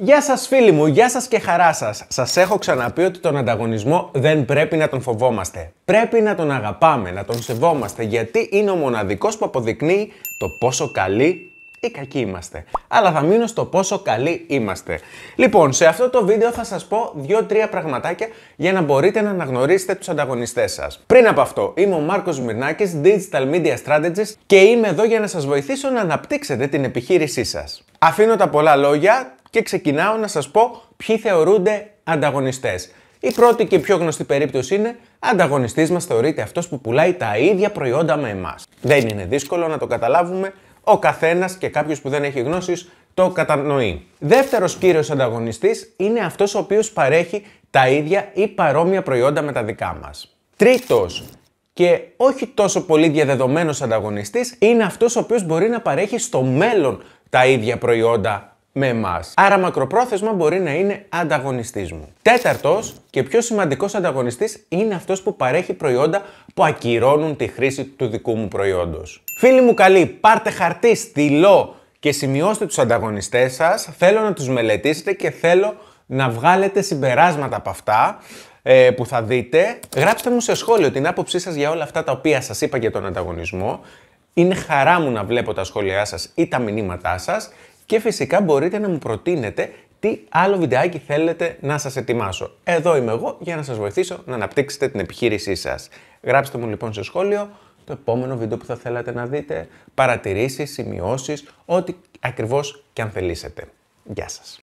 Γεια σας φίλοι μου, γεια σας και χαρά σας. Σας έχω ξαναπεί ότι τον ανταγωνισμό δεν πρέπει να τον φοβόμαστε. Πρέπει να τον αγαπάμε, να τον σεβόμαστε, γιατί είναι ο μοναδικός που αποδεικνύει το πόσο καλοί ή κακοί είμαστε. Αλλά θα μείνω στο πόσο καλοί είμαστε. Λοιπόν, σε αυτό το βίντεο θα σας πω δύο-τρία πραγματάκια για να μπορείτε να αναγνωρίσετε τους ανταγωνιστές σας. Πριν από αυτό, είμαι ο Μάρκος Μυρνάκης, Digital Media Strategist και είμαι εδώ για να σας βοηθήσω να αναπτύξετε την επιχείρησή σας. Αφήνω τα πολλά λόγια, και ξεκινάω να σας πω ποιοι θεωρούνται ανταγωνιστές. Η πρώτη και πιο γνωστή περίπτωση είναι ανταγωνιστής μας θεωρείται αυτός που πουλάει τα ίδια προϊόντα με εμάς. Δεν είναι δύσκολο να το καταλάβουμε, ο καθένας και κάποιος που δεν έχει γνώσεις το κατανοεί. Δεύτερος κύριος ανταγωνιστής είναι αυτός ο οποίος παρέχει τα ίδια ή παρόμοια προϊόντα με τα δικά μας. Τρίτος και όχι τόσο πολύ διαδεδομένος ανταγωνιστής είναι αυτός ο οποίος μπορεί να παρέχει στο μέλλον τα ίδια προϊόντα με εμάς. Άρα, μακροπρόθεσμα μπορεί να είναι ανταγωνιστής μου. Τέταρτος και πιο σημαντικός ανταγωνιστής είναι αυτός που παρέχει προϊόντα που ακυρώνουν τη χρήση του δικού μου προϊόντος. Φίλοι μου καλοί, πάρτε χαρτί, στυλό και σημειώστε τους ανταγωνιστές σας, Θέλω να τους μελετήσετε και θέλω να βγάλετε συμπεράσματα από αυτά ε, που θα δείτε. Γράψτε μου σε σχόλιο την άποψή σας για όλα αυτά τα οποία σας είπα για τον ανταγωνισμό. Είναι χαρά μου να βλέπω τα σχόλιά σας ή τα μηνύματά σας και φυσικά μπορείτε να μου προτείνετε τι άλλο βιντεάκι θέλετε να σας ετοιμάσω. Εδώ είμαι εγώ για να σας βοηθήσω να αναπτύξετε την επιχείρησή σας. Γράψτε μου λοιπόν σε σχόλιο το επόμενο βίντεο που θα θέλατε να δείτε, παρατηρήσεις, σημειώσεις, ό,τι ακριβώς και αν θελήσετε. Γεια σας.